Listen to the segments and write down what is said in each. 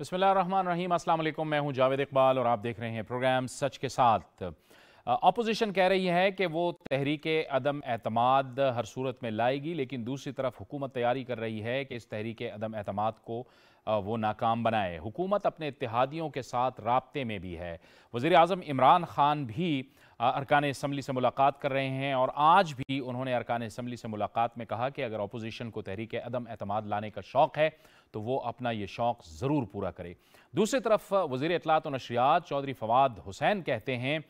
बसमीम अल्लाम मैं हूं जावेद इकबाल और आप देख रहे हैं प्रोग्राम सच के साथ अपोजिशन कह रही है कि वो तहरीक अदम एतमाद हर सूरत में लाएगी लेकिन दूसरी तरफ हुकूमत तैयारी कर रही है कि इस तहरीक अदम एतमाद को वो नाकाम बनाए हुकूमत अपने इतिहादियों के साथ रबते में भी है वज़ी अजम इमरान ख़ान भी अरकान इसम्बली से मुलाकात कर रहे हैं और आज भी उन्होंने अरकान इसम्बली से मुलाकात में कहा कि अगर अपोजिशन को तहरीक अदम अतमाद लाने का शौक़ है तो वो अपना ये शौक़ ज़रूर पूरा करे दूसरी तरफ वज़ी अतलात तो नशरियात चौधरी फवाद हुसैन कहते हैं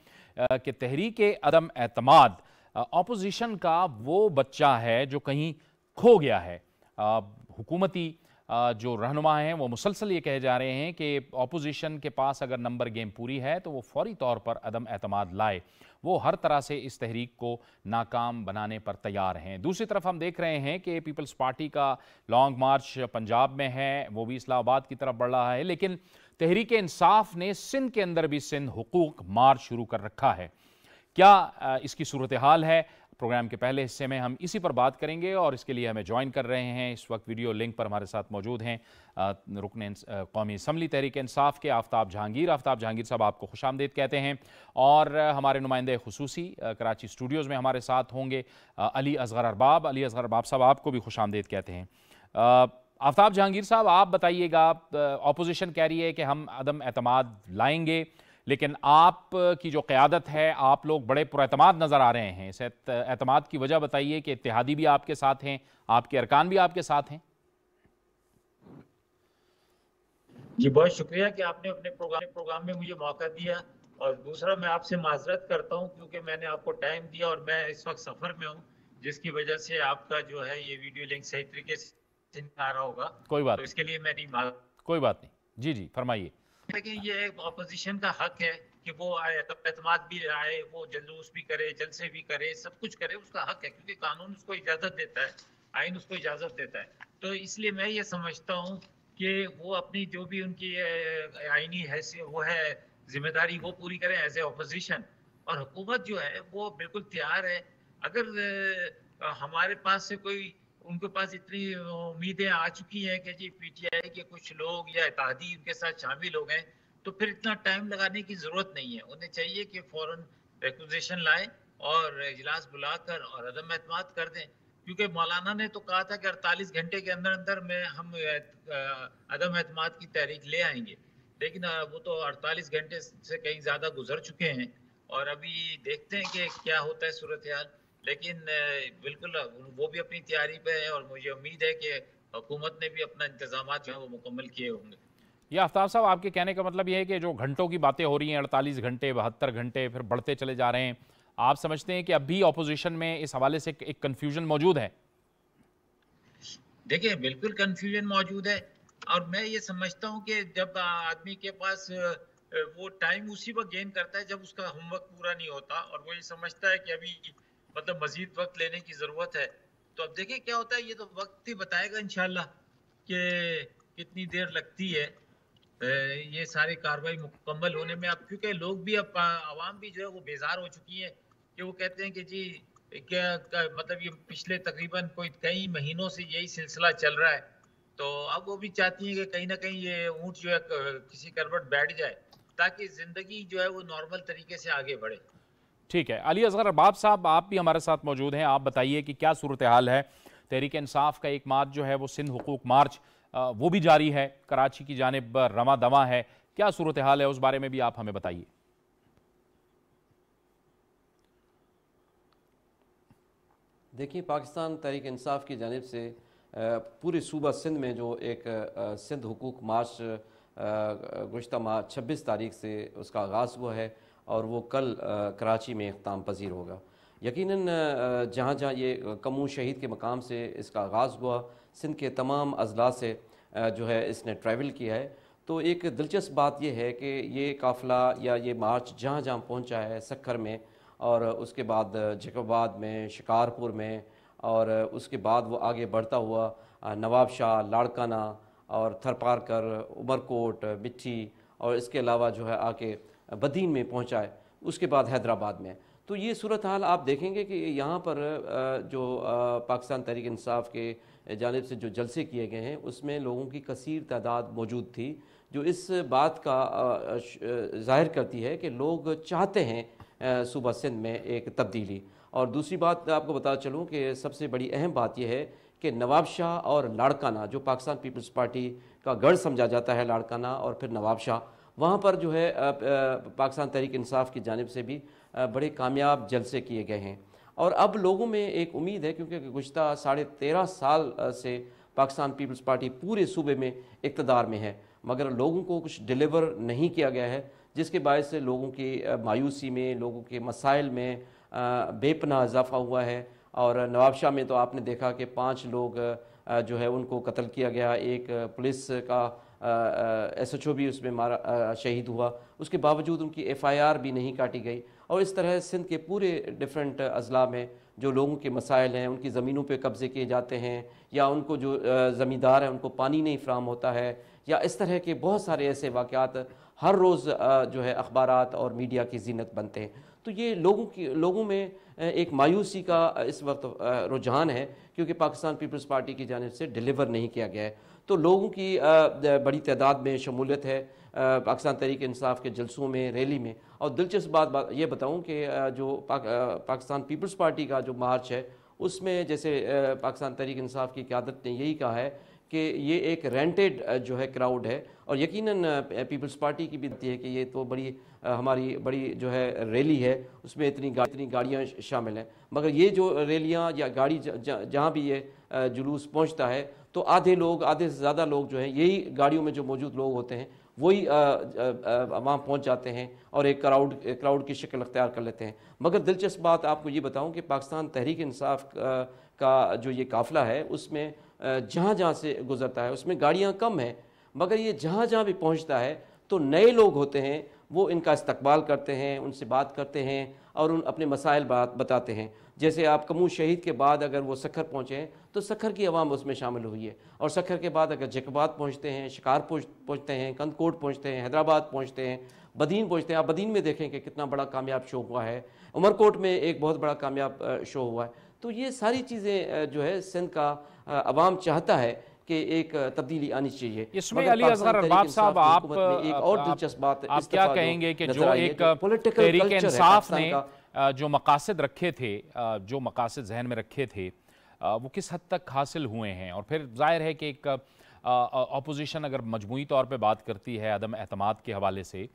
कि तहरीक अदम अतमाद अपोजिशन का वो बच्चा है जो कहीं खो गया है हुकूमती जो रहनुमा हैं वो मुसलसल ये कहे जा रहे हैं कि अपोजिशन के पास अगर नंबर गेम पूरी है तो वो फौरी तौर पर अदम अतमाद लाए वो हर तरह से इस तहरीक को नाकाम बनाने पर तैयार हैं दूसरी तरफ हम देख रहे हैं कि पीपल्स पार्टी का लॉन्ग मार्च पंजाब में है वो भी इस्लाहाबाद की तरफ बढ़ रहा है लेकिन तहरीक इंसाफ ने सिंध के अंदर भी सिंध हकूक मार्च शुरू कर रखा है क्या इसकी सूरत हाल है प्रोग्राम के पहले हिस्से में हम इसी पर बात करेंगे और इसके लिए हमें ज्वाइन कर रहे हैं इस वक्त वीडियो लिंक पर हमारे साथ मौजूद हैं रुकन कौमी इसम्बली तहरीक इंसाफ के आफ्ताब जहांगीर आफ्ताब जहांगीर साहब आपको खुश आमदेद कहते हैं और हमारे नुमाइंदे खसूसी कराची स्टूडियोज़ में हमारे साथ होंगे अली असगर अरबाब अली असगर अरबाब साहब आपको भी खुश आमदेद कहते हैं आफ्ताब जहांगीर साहब आप बताइएगा अपोजिशन कह रही है कि हम अदम अतमाद लाएंगे लेकिन आप की जो क़्यादत है आप लोग बड़े पुरमाद नज़र आ रहे हैं इस अतमाद की वजह बताइए कि इतिहादी भी आपके साथ हैं आपके अरकान भी आपके साथ हैं जी बहुत शुक्रिया कि आपने अपने प्रोग्राम प्रोग्राम में मुझे मौका दिया और दूसरा मैं आपसे माजरत करता हूँ क्योंकि मैंने आपको टाइम दिया और मैं इस वक्त सफ़र में हूँ जिसकी वजह से आपका जो है ये वीडियो लिंक सही तरीके से आ रहा होगा कोई बात तो इसके लिए मैं नहीं कोई बात नहीं जी जी फरमाइए लेकिन ये अपोजिशन का हक है कि वो आए एतम भी आए वो जलूस भी करे जलसे भी करे सब कुछ करे उसका हक है क्योंकि कानून उसको इजाज़त देता है आइन उसको इजाज़त देता है तो इसलिए मैं ये समझता हूँ कि वो अपनी जो भी उनकी आइनी है वो है जिम्मेदारी वो पूरी करें एज ए अपोजिशन और हुकूमत जो है वो बिल्कुल तैयार है अगर हमारे पास से कोई उनके पास इतनी उम्मीदें आ चुकी हैं कि जी पीटीआई के कुछ लोग या इतिहादी उनके साथ शामिल हो गए तो फिर इतना टाइम लगाने की जरूरत नहीं है उन्हें चाहिए कि फौरन रिक्वजिशन लाए और इजलास बुलाकर और अदम एतम कर दें क्योंकि मौलाना ने तो कहा था कि अड़तालीस घंटे के अंदर अंदर में हम अदम एतम की तहरीक ले आएंगे लेकिन वो तो 48 घंटे से कहीं ज़्यादा गुजर चुके हैं और अभी देखते हैं कि क्या होता है सूरत हाल लेकिन बिल्कुल वो भी अपनी तैयारी पे है और मुझे उम्मीद है कि हुकूमत ने भी अपना इंतजाम जो है वो मुकम्मल किए होंगे ये आफ्ताब साहब आपके कहने का मतलब ये है कि जो घंटों की बातें हो रही हैं अड़तालीस घंटे बहत्तर घंटे फिर बढ़ते चले जा रहे हैं आप समझते हैं कि अब भी ऑपोजिशन में इस हवाले से एक कन्फ्यूजन मौजूद है देखिए बिल्कुल कंफ्यूजन मौजूद है और मैं ये समझता हूँ कि जब आदमी के पास वो टाइम उसी वक्त गेन करता है जब उसका होमवर्क पूरा नहीं होता और वो ये समझता है कि अभी मतलब मजीद वक्त लेने की ज़रूरत है तो अब देखिए क्या होता है ये तो वक्त ही बताएगा इन कि कितनी देर लगती है ये सारी कार्रवाई मुकम्मल होने में अब क्योंकि लोग भी अब आवाम भी जो है वो बेजार हो चुकी है कि वो कहते हैं कि जी क्या, क्या मतलब ये पिछले तकरीबन कोई कई महीनों से यही सिलसिला चल रहा है तो अब वो भी चाहती हैं कि कहीं ना कहीं ये ऊँट जो है किसी करवट बैठ जाए ताकि ज़िंदगी जो है वो नॉर्मल तरीके से आगे बढ़े ठीक है अली असगर अरबाब साहब आप भी हमारे साथ मौजूद हैं आप बताइए कि क्या सूरत हाल है तहरीक इंसाफ का एक मार्च जो है वो सिंध हकूक मार्च वो भी जारी है कराची की जानब रवा दवा है क्या सूरत हाल है उस बारे में भी आप हमें बताइए देखिए पाकिस्तान तहरीक इंसाफ की जानब से पूरे सूबा सिंध में जो एक सिंध हकूक मार्च गुज्त माह छब्बीस तारीख से उसका आगाज़ हुआ है और वो कल कराची में अख्ताम पजीर होगा यकीन जहाँ जहाँ ये कमू शहीद के मकाम से इसका आगाज़ हुआ सिंध के तमाम अजला से जो है इसने ट्रैवल किया है तो एक दिलचस्प बात यह है कि ये काफ़िला या ये मार्च जहाँ जहाँ पहुँचा है सक्खर में और उसके बाद जकबाद में शिकारपुर में और उसके बाद वो आगे बढ़ता हुआ नवाब शाह लाड़काना और थरपारकर उमरकोट मिट्टी और इसके अलावा जो है आके बदीन में पहुँचाए उसके बाद हैदराबाद में तो ये सूरत हाल आप देखेंगे कि यहाँ पर जो पाकिस्तान तहरीक इंसाफ के जानब से जो जलसे किए गए हैं उसमें लोगों की कसर तादाद मौजूद थी जो इस बात का जाहिर करती है कि लोग चाहते हैं सूबा सिंध में एक तब्दीली और दूसरी बात आपको बता चलूँ कि सबसे बड़ी अहम बात यह है कि नवाब शाह और लाड़काना जो पाकिस्तान पीपल्स पार्टी का गढ़ समझा जाता है लाड़काना और फिर नवाब शाह वहाँ पर जो है पाकिस्तान तहरीक इंसाफ की जानब से भी बड़े कामयाब जलसे किए गए हैं और अब लोगों में एक उम्मीद है क्योंकि गुज्त साढ़े तेरह साल से पाकिस्तान पीपल्स पार्टी पूरे सूबे में इकतदार में है मगर लोगों को कुछ डिलीवर नहीं किया गया है जिसके बायस से लोगों की मायूसी में लोगों के मसाइल में बेपना इजाफा हुआ है और नवाबशाह में तो आपने देखा कि पाँच लोग जो है उनको कत्ल किया गया एक पुलिस का एस एच ओ भी उसमें मारा शहीद हुआ उसके बावजूद उनकी एफ़ आई आर भी नहीं काटी गई और इस तरह सिंध के पूरे डिफरेंट अजला में जो लोगों के मसाइल हैं उनकी ज़मीनों पर कब्ज़े किए जाते हैं या उनको जो ज़मींदार हैं उनको पानी नहीं फ्राहम होता है या इस तरह के बहुत सारे ऐसे वाक़ात हर रोज़ जो है अखबार और मीडिया की जीनत बनते हैं तो ये लोगों की लोगों में एक मायूसी का इस वक्त रुझान है क्योंकि पाकिस्तान पीपल्स पार्टी की जानब से डिलीवर नहीं किया गया है तो लोगों की बड़ी तादाद में शमूलियत है पाकिस्तान तहरीक इंसाफ के जलसों में रैली में और दिलचस्प बात, बात ये बताऊँ कि जो पाक, पाकिस्तान पीपल्स पार्टी का जो मार्च है उसमें जैसे पाकिस्तान तहरीक इंसाफ की क्यादत ने यही कहा है कि ये एक रेंटेड जो है क्राउड है और यकीनन पीपल्स पार्टी की भी है कि ये तो बड़ी हमारी बड़ी जो है रैली है उसमें इतनी गा, इतनी गाड़ियाँ शामिल हैं मगर ये जो रैलियाँ या गाड़ी जहाँ भी ये जुलूस पहुँचता है तो आधे लोग आधे से ज़्यादा लोग जो हैं यही गाड़ियों में जो मौजूद लोग होते हैं वही वहाँ पहुँच जाते हैं और एक क्राउड क्राउड की शक्ल अख्तियार कर लेते हैं मगर दिलचस्प बात आपको ये बताऊँ कि पाकिस्तान तहरीक इंसाफ का जो ये काफ़िला है उसमें जहाँ जहाँ से गुजरता है उसमें गाड़ियाँ कम हैं मगर ये जहाँ जहाँ भी पहुँचता है तो नए लोग होते हैं वो इनका इस्तबाल करते हैं उनसे बात करते हैं और उन अपने मसाइल बात बताते हैं जैसे आप कमू शहीद के बाद अगर वो सखर पहुँचे तो सखर की आवाम उसमें शामिल हुई है और सखर के बाद अगर जकबाद पहुँचते हैं शिकार पहुँचते हैं कंदकोट पहुँचते हैं हैदराबाद पहुँचते हैं बदीन पहुँचते हैं आप बदीन में देखें कि कितना बड़ा कामयाब शो हुआ है उमरकोट में एक बहुत बड़ा कामयाब शो हुआ है तो ये सारी चीज़ें जो है सिंध का आवाम चाहता है कि एक तब्दीली आनी चाहिए इसमें अली असगर अरबाब साहब आप एक और दिलचस्प बात आप क्या कहेंगे कि जो एक पॉलिटिकल तहरीक इंसाफ ने जो मकासद रखे थे जो मकासद जहन में रखे थे वो किस हद तक हासिल हुए हैं और फिर जाहिर है कि एक अपोजिशन अगर मजमू तौर पर बात करती है अदम अहतमाद के हवाले से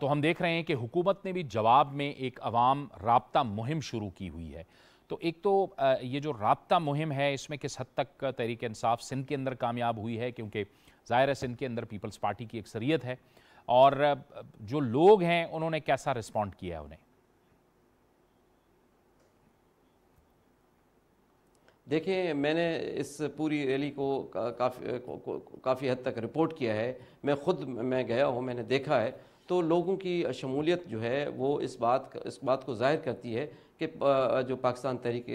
तो हम देख रहे हैं कि हुकूमत ने भी जवाब में एक अवाम रबता मुहिम शुरू की हुई है तो एक तो ये जो रबता मुहिम है इसमें किस हद तक तहरीक इंसाफ सिंध के अंदर कामयाब हुई है क्योंकि ज़ाहिर है सिंध के अंदर पीपल्स पार्टी की अक्सरियत है और जो लोग हैं उन्होंने कैसा रिस्पॉन्ड किया है उन्हें देखिए मैंने इस पूरी रैली को काफ़ी काफ़ी हद तक रिपोर्ट किया है मैं ख़ुद मैं गया हूँ मैंने देखा है तो लोगों की शमूलियत जो है वो इस बात इस बात को जाहिर करती है कि जो पाकिस्तान तहरीक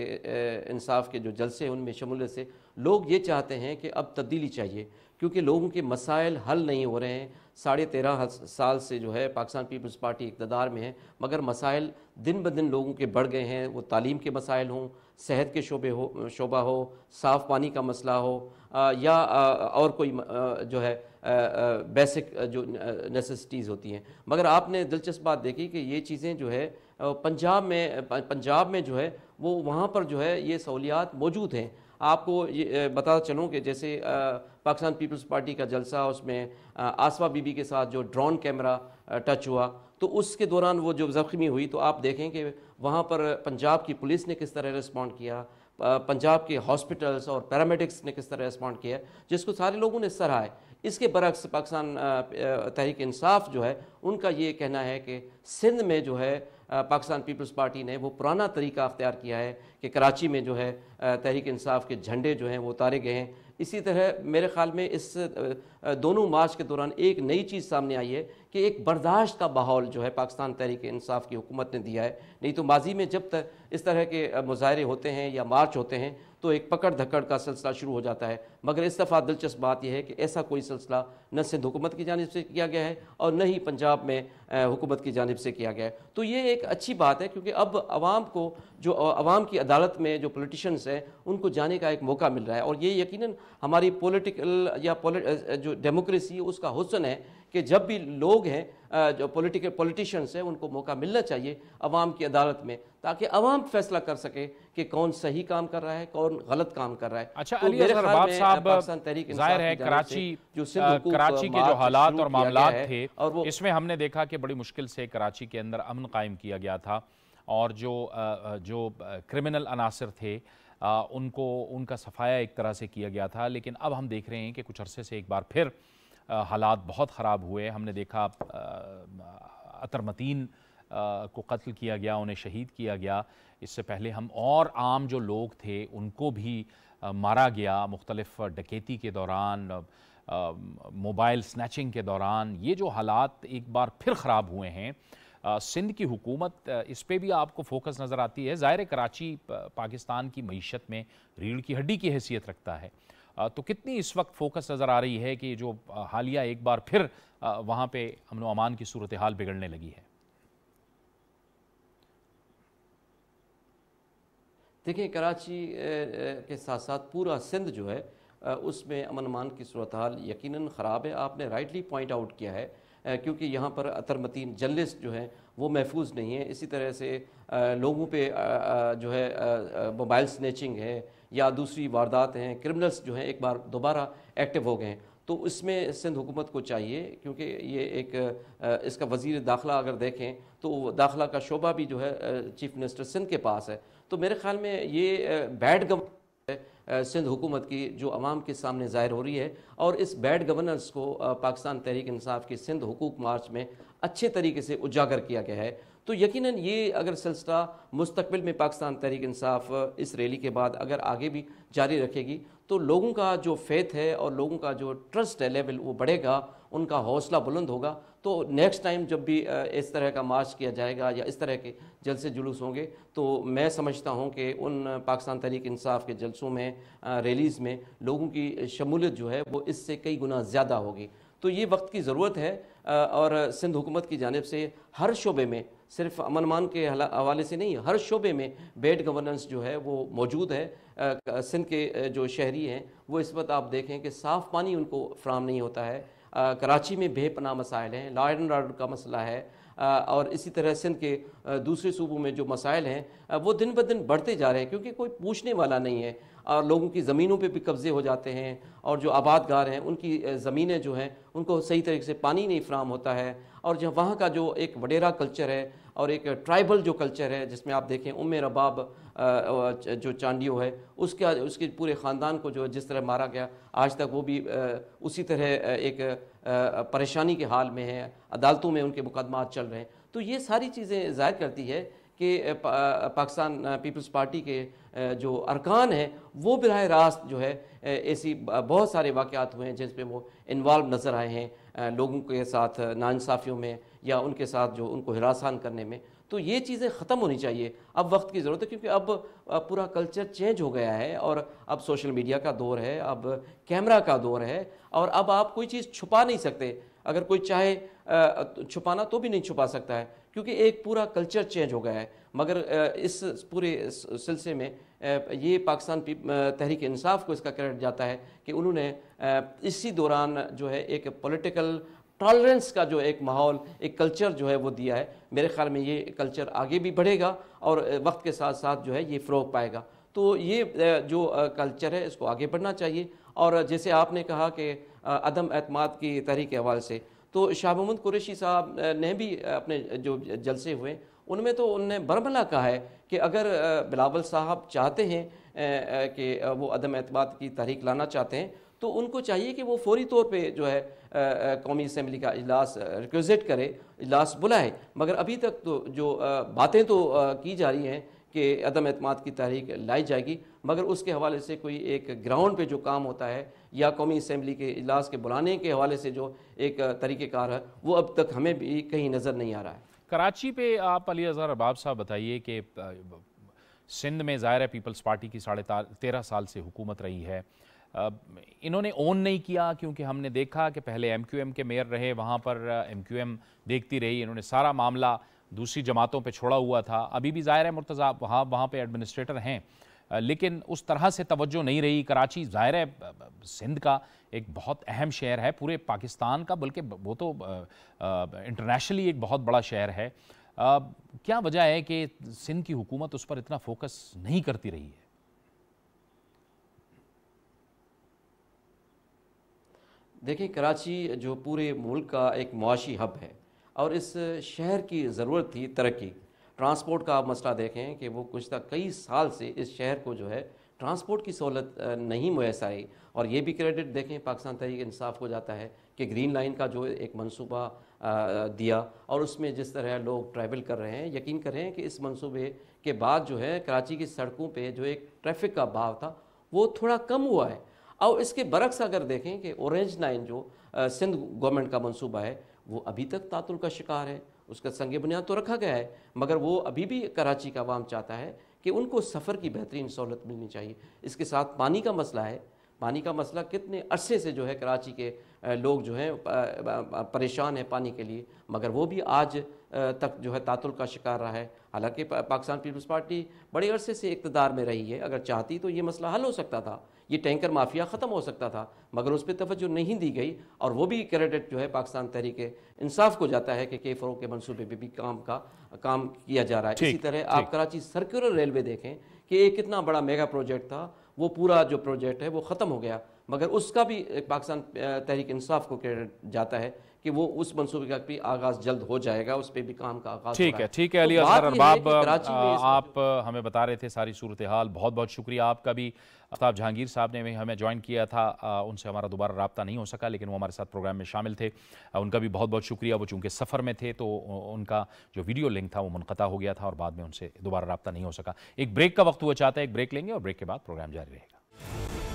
इंसाफ के जो जलसे हैं उनमें शमूलियत से लोग ये चाहते हैं कि अब तब्दीली चाहिए क्योंकि लोगों के मसाइल हल नहीं हो रहे हैं साढ़े तेरह साल से जो है पाकिस्तान पीपल्स पार्टी इकतदार में है मगर मसाइल दिन ब दिन लोगों के बढ़ गए हैं वो तालीम के मसाइल हों सेहत के शोबे हो शोबा हो साफ़ पानी का मसला हो आ, या आ, और कोई आ, जो है बेसिक जो नेसेसिटीज़ होती हैं मगर आपने दिलचस्प बात देखी कि ये चीज़ें जो है पंजाब में पंजाब में जो है वो वहाँ पर जो है ये सहूलियात मौजूद हैं आपको ये बता चलूँ कि जैसे पाकिस्तान पीपल्स पार्टी का जलसा उसमें आसवा बीबी के साथ जो ड्रोन कैमरा टच हुआ तो उसके दौरान वो जो ज़ख्मी हुई तो आप देखें कि वहाँ पर पंजाब की पुलिस ने किस तरह रिस्पॉन्ड किया पंजाब के हॉस्पिटल्स और पैरामेडिक्स ने किस तरह रिस्पॉन्ड किया जिसको सारे लोगों ने सराहाए इसके बरक्स पाकिस्तान तहरीक इंसाफ जो है उनका ये कहना है कि सिंध में जो है पाकिस्तान पीपल्स पार्टी ने वो पुराना तरीका अख्तियार किया है कि कराची में जो है तहरीक इंसाफ के झंडे जो हैं वो उतारे गए हैं इसी तरह मेरे ख्याल में इस दोनों मार्च के दौरान एक नई चीज़ सामने आई है कि एक बर्दाश्त का माहौल जो है पाकिस्तान तहरीक इंसाफ की हुकूमत ने दिया है नहीं तो माजी में जब तक इस तरह के मुजाहरे होते हैं या मार्च होते हैं तो एक पकड़ धकड़ का सिलसिला शुरू हो जाता है मगर इस दफ़ा दिलचस्प बात यह है कि ऐसा कोई सिलसिला न सिंध हुकूमत की जानब से किया गया है और न ही पंजाब में हुकूमत की जानब से किया गया है तो ये एक अच्छी बात है क्योंकि अब आवाम को जो आवाम की अदालत में जो पोलिटिशन्स हैं उनको जाने का एक मौका मिल रहा है और ये यकीन हमारी पोलिटिकल या जो डेमोक्रेसी उसका हुसन है कि जब भी लोग हैं जो पोलिटिकल पॉलिटिशियंस हैं उनको मौका मिलना चाहिए अवाम की अदालत में ताकि अवाम फैसला कर सके कि कौन सही काम कर रहा है कौन गलत काम कर रहा है अच्छा तो अली साहब जाहिर है कराची जो कराची के जो हालात और मामला थे और वो इसमें हमने देखा कि बड़ी मुश्किल से कराची के अंदर अमन कायम किया गया था और जो जो क्रिमिनल अनासर थे उनको उनका सफाया एक तरह से किया गया था लेकिन अब हम देख रहे हैं कि कुछ अरसे से एक बार फिर हालात बहुत ख़राब हुए हमने देखा अतरमतीन को कत्ल किया गया उन्हें शहीद किया गया इससे पहले हम और आम जो लोग थे उनको भी मारा गया मुख्तलफ़ डकैती के दौरान मोबाइल स्नैचिंग के दौरान ये जो हालात एक बार फिर ख़राब हुए हैं सिंध की हुकूमत इस पर भी आपको फोकस नज़र आती है ज़ाहिर कराची पाकिस्तान की मीशत में रीढ़ की हड्डी की हैसियत रखता है तो कितनी इस वक्त फोकस नज़र आ रही है कि जो हालिया एक बार फिर वहाँ पे अमन अमान की सूरत हाल बिगड़ने लगी है देखिए कराची के साथ साथ पूरा सिंध जो है उसमें अमन अमान की सूरत हाल यकीन ख़राब है आपने राइटली पॉइंट आउट किया है क्योंकि यहाँ पर अतरमतीन जर्नलिस्ट जो हैं वो महफूज नहीं है इसी तरह से लोगों पे जो है मोबाइल स्नैचिंग है या दूसरी वारदात हैं क्रिमिनल्स जो हैं एक बार दोबारा एक्टिव हो गए हैं तो इसमें सिंध हुकूमत को चाहिए क्योंकि ये एक इसका वजीर दाखला अगर देखें तो दाखला का शोबा भी जो है चीफ मिनिस्टर सिंध के पास है तो मेरे ख्याल में ये बैड गवर्न सिंध हुकूमत की जो आवाम के सामने ज़ाहिर हो रही है और इस बैड गवर्नेंस को पाकिस्तान तहरीक इंसाफ के सिंध हुकूक मार्च में अच्छे तरीके से उजागर किया गया है तो यकीन ये अगर सिलसिला मुस्तबिल में पाकिस्तान तहरीक इंसाफ इस रैली के बाद अगर आगे भी जारी रखेगी तो लोगों का जो फेथ है और लोगों का जो ट्रस्ट है लेवल वो बढ़ेगा उनका हौसला बुलंद होगा तो नेक्स्ट टाइम जब भी इस तरह का मार्च किया जाएगा या इस तरह के जलसे जुलूस होंगे तो मैं समझता हूँ कि उन पाकिस्तान तहरीक इंसाफ के जलसों में रैलीज़ में लोगों की शमूलियत जो है वो इससे कई गुना ज़्यादा होगी तो ये वक्त की ज़रूरत है और सिंध हुकूमत की जानब से हर शोबे में सिर्फ अमन मान के हवाले से नहीं हर शोबे में बेड गवर्नेंस जो है वो मौजूद है सिंध के जो शहरी हैं वो इस वक्त आप देखें कि साफ़ पानी उनको फ्राहम नहीं होता है कराची में बेपना मसाइल हैं लॉ एंड ऑर्डर का मसला है और इसी तरह सिंध के दूसरे सूबों में जो मसाइल हैं वो दिन ब दिन बढ़ते जा रहे हैं क्योंकि कोई पूछने वाला नहीं है और लोगों की ज़मीनों पे भी कब्ज़े हो जाते हैं और जो आबादगार हैं उनकी ज़मीनें जो हैं उनको सही तरीके से पानी नहीं फ्राहम होता है और जहाँ वहाँ का जो एक वडेरा कल्चर है और एक ट्राइबल जो कल्चर है जिसमें आप देखें उम रबाब जो चांडियो है उसके उसके पूरे ख़ानदान को जो जिस तरह मारा गया आज तक वो भी उसी तरह एक परेशानी के हाल में है अदालतों में उनके मुकदमा चल रहे हैं तो ये सारी चीज़ें ज़ाहिर करती है कि पाकिस्तान पीपल्स पार्टी के जो अरकान हैं वो बरह रास्त जो है ऐसी बहुत सारे वाक़ात हुए हैं जिसमें वो इन्वॉल्व नज़र आए हैं लोगों के साथ नासाफियों में या उनके साथ जो उनको हिरासान करने में तो ये चीज़ें ख़त्म होनी चाहिए अब वक्त की ज़रूरत है क्योंकि अब पूरा कल्चर चेंज हो गया है और अब सोशल मीडिया का दौर है अब कैमरा का दौर है और अब आप कोई चीज़ छुपा नहीं सकते अगर कोई चाहे छुपाना तो भी नहीं छुपा सकता है क्योंकि एक पूरा कल्चर चेंज हो गया है मगर इस पूरे सिलसिले में ये पाकिस्तान तहरीक इंसाफ को इसका क्रेडिट जाता है कि उन्होंने इसी दौरान जो है एक पॉलिटिकल टॉलरेंस का जो एक माहौल एक कल्चर जो है वो दिया है मेरे ख्याल में ये कल्चर आगे भी बढ़ेगा और वक्त के साथ साथ जो है ये फ़्रो पाएगा तो ये जो कल्चर है इसको आगे बढ़ना चाहिए और जैसे आपने कहा कि अदम अतमाद की तहरीक के हवाले से तो शाह महमूद कुरेशी साहब ने भी अपने जो जलसे हुए उनमें तो उनने बरमला कहा है कि अगर बिलावल साहब चाहते हैं कि वो अदम एतम की तहरीक लाना चाहते हैं तो उनको चाहिए कि वो फौरी तौर पे जो है कौमी असम्बली का अजलास रिक्वेजेट करे अजलास बुलाए मगर अभी तक तो जो बातें तो की जा रही हैं कि अदम अतमाद की तहरीक लाई जाएगी मगर उसके हवाले से कोई एक ग्राउंड पे जो काम होता है या कौमी असम्बली के इजलास के बुलाने के हवाले से जो एक तरीक़ेकार है वो अब तक हमें भी कहीं नज़र नहीं आ रहा है कराची पे आप अली अजहर अरबाब साहब बताइए कि सिंध में ज़ाहिर है पीपल्स पार्टी की साढ़े तेरह साल से हुकूमत रही है इन्होंने ओन नहीं किया क्योंकि हमने देखा कि पहले एम क्यू एम के मेयर रहे वहाँ पर एम क्यू एम देखती रही इन्होंने सारा मामला दूसरी जमातों पे छोड़ा हुआ था अभी भी ज़ाहिर है मुर्तज़ा वहाँ वहाँ पे एडमिनिस्ट्रेटर हैं लेकिन उस तरह से तवज्जो नहीं रही कराची ज़ाहिर है सिंध का एक बहुत अहम शहर है पूरे पाकिस्तान का बल्कि वो तो इंटरनेशनली एक बहुत बड़ा शहर है आ, क्या वजह है कि सिंध की हुकूमत उस पर इतना फोकस नहीं करती रही है देखिए कराची जो पूरे मुल्क का एक मुआशी हब है और इस शहर की ज़रूरत थी तरक्की ट्रांसपोर्ट का आप मसला देखें कि वो कुछ तक कई साल से इस शहर को जो है ट्रांसपोर्ट की सहूलत नहीं मुयसर आई और ये भी क्रेडिट देखें पाकिस्तान तहरीक इंसाफ को जाता है कि ग्रीन लाइन का जो एक मनसूबा दिया और उसमें जिस तरह लोग ट्रैवल कर रहे हैं यकीन करें कि इस मनसूबे के बाद जो है कराची की सड़कों पे जो एक ट्रैफिक का भाव था वो थोड़ा कम हुआ है और इसके बरक्स अगर देखें कि औरेंज लाइन जो सिंध गवर्नमेंट का मनसूबा है वो अभी तक तातुल का शिकार है उसका संग बुनियाद तो रखा गया है मगर वो अभी भी कराची का आवाम चाहता है कि उनको सफ़र की बेहतरीन सहूलत मिलनी चाहिए इसके साथ पानी का मसला है पानी का मसला कितने अरसे से जो है कराची के लोग जो हैं परेशान हैं पानी के लिए मगर वो भी आज तक जो है तातुल का शिकार रहा है हालांकि पाकिस्तान पीपल्स पार्टी बड़े अरसे से इकतदार में रही है अगर चाहती तो ये मसला हल हो सकता था ये टैंकर माफिया ख़त्म हो सकता था मगर उस पर तवज्जो नहीं दी गई और वो भी क्रेडिट जो है पाकिस्तान तहरीक इंसाफ को जाता है कि के के मनसूबे पर भी काम का काम किया जा रहा है इसी तरह आप कराची सर्कुलर रेलवे देखें कि एक कितना बड़ा मेगा प्रोजेक्ट था वो पूरा जो प्रोजेक्ट है वो ख़त्म हो गया मगर उसका भी पाकिस्तान तहरीक इंसाफ को क्रेडिट जाता है कि वो उस मनसूबे का भी आगाज जल्द हो जाएगा उस पर भी काम का आगाज ठीक है ठीक है तो अली अजहर अरबाब आप हमें बता रहे थे सारी सूरत हाल बहुत बहुत शुक्रिया आपका भी अफ्ताब जहांगीर साहब ने भी हमें ज्वाइन किया था उनसे हमारा दोबारा रबता नहीं हो सका लेकिन वो हमारे साथ प्रोग्राम में शामिल थे उनका भी बहुत बहुत शुक्रिया वो चूँकि सफ़र में थे तो उनका जो वीडियो लिंक था वो मुनता हो गया था और बाद में उनसे दोबारा रबता नहीं हो सका एक ब्रेक का वक्त हुआ चाहता है एक ब्रेक लेंगे और ब्रेक के बाद प्रोग्राम जारी रहेगा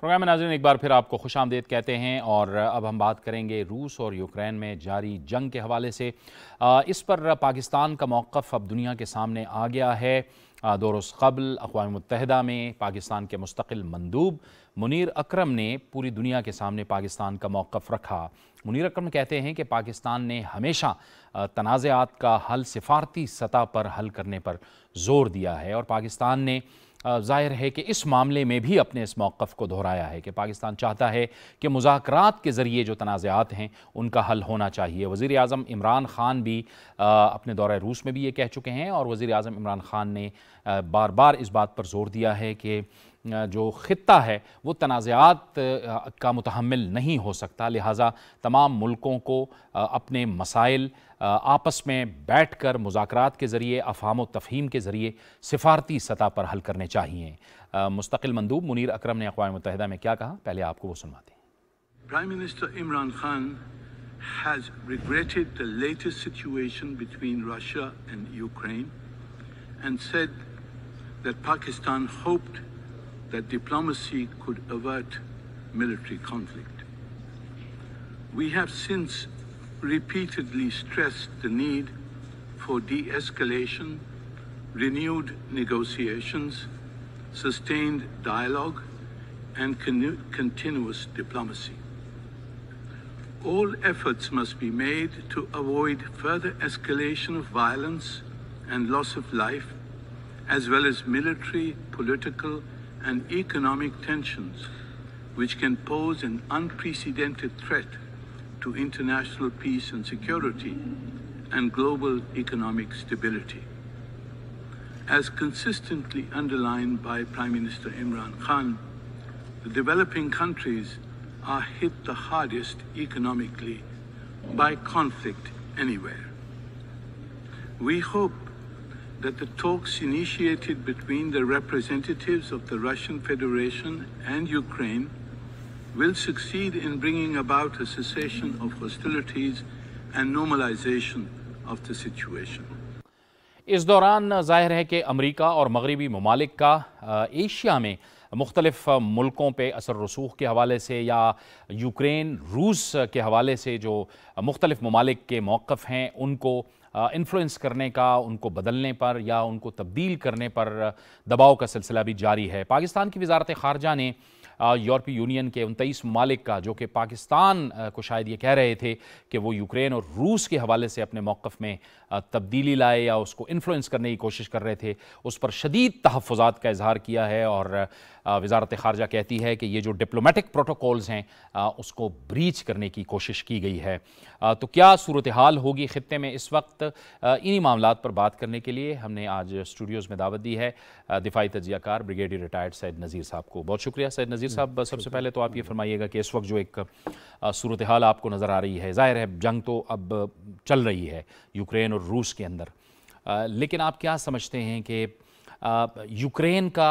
प्रोग्राम नाजरन एक बार फिर आपको खुश आमदेद कहते हैं और अब हम बात करेंगे रूस और यूक्रेन में जारी जंग के हवाले से इस पर पाकिस्तान का मौक़ अब दुनिया के सामने आ गया है दो रोज़ कबल अकवा मुतहदा में पाकिस्तान के मुस्तकिल मंदूब मुनीर अकरम ने पूरी दुनिया के सामने पाकिस्तान का मौक़ रखा मुनीर अकरम कहते हैं कि पाकिस्तान ने हमेशा तनाज़ात का हल सिफारती सतह पर हल करने पर जोर दिया है और पाकिस्तान ने जाहिर है कि इस मामले में भी अपने इस मौक़ को दोहराया है कि पाकिस्तान चाहता है कि मुजात के ज़रिए जो तनाज़ात हैं उनका हल होना चाहिए वज़ी अजम इमरान ख़ान भी अपने दौरे रूस में भी ये कह चुके हैं और वज़ी अजम इमरान ख़ान ने बार बार इस बात पर ज़ोर दिया है कि जो ख़त् है वो तनाज़ात का मुतहमल नहीं हो सकता लिहाजा तमाम मुल्कों को अपने मसाइल आपस में बैठ कर मुजाकर के ज़रिए अफहम तफहीम के ज़रिए सिफारती सतह पर हल करने चाहिए मुस्तकिल मंदूब मुनीर अक्रम ने अकवा मुतहदा में क्या कहा पहले आपको वो सुनवाते हैं prime minister Imran Khan has regretted the latest situation between Russia and Ukraine and said that Pakistan hoped that diplomacy could avert military conflict. We have since repeatedly stressed the need for de escalation, renewed negotiations, sustained dialogue, and con continuous diplomacy. All efforts must be made to avoid further escalation of violence and loss of life, as well as military, political, and economic tensions, which can pose an unprecedented threat to international peace and security and global economic stability. As consistently underlined by Prime Minister Imran Khan, the developing countries are hit the hardest economically by conflict anywhere. We hope that the talks initiated between the representatives of the Russian Federation and Ukraine will succeed in bringing about a cessation of hostilities and normalization of the situation. इस दौरान जाहिर है कि अमरीका और मगरबी ममालिक का Asia में मुख्तलिफ मुल्कों पर असर रसूख के हवाले से या यूक्रेन रूस के हवाले से जो मुख्तलिफ ममालिक के मौक़ हैं उनको इन्फ्लुएंस करने का उनको बदलने पर या उनको तब्दील करने पर दबाव का सिलसिला भी जारी है पाकिस्तान की वजारत ख़ारजा ने यूरोपीय यूनियन के उनतीस मालिक का जो कि पाकिस्तान को शायद ये कह रहे थे कि वो यूक्रेन और रूस के हवाले से अपने मौक़ में तब्दीली लाए या उसको इन्फ्लुएंस करने की कोशिश कर रहे थे उस पर शदीद तहफ़ात का इजहार किया है और वजारत खारजा कहती है कि ये जो डिप्लोमेटिक प्रोटोकॉल्स हैं उसको ब्रीच करने की कोशिश की गई है तो क्या सूरत हाल होगी ख़त्े में इस वक्त इन्हीं मामला पर बात करने के लिए हमने आज स्टूडियोज़ में दावत दी है दिफाई तजियाकार ब्रिगेडियर रिटायर्ड सैद नज़ीर साहब को बहुत शुक्रिया सैद नज़ीर साहब सबसे पहले तो आप ये फरमाइएगा कि इस वक्त जो एक सूरत हाल आपको नज़र आ रही है ज़ाहिर है जंग तो अब चल रही है यूक्रेन और रूस के अंदर लेकिन आप क्या समझते हैं कि यूक्रेन का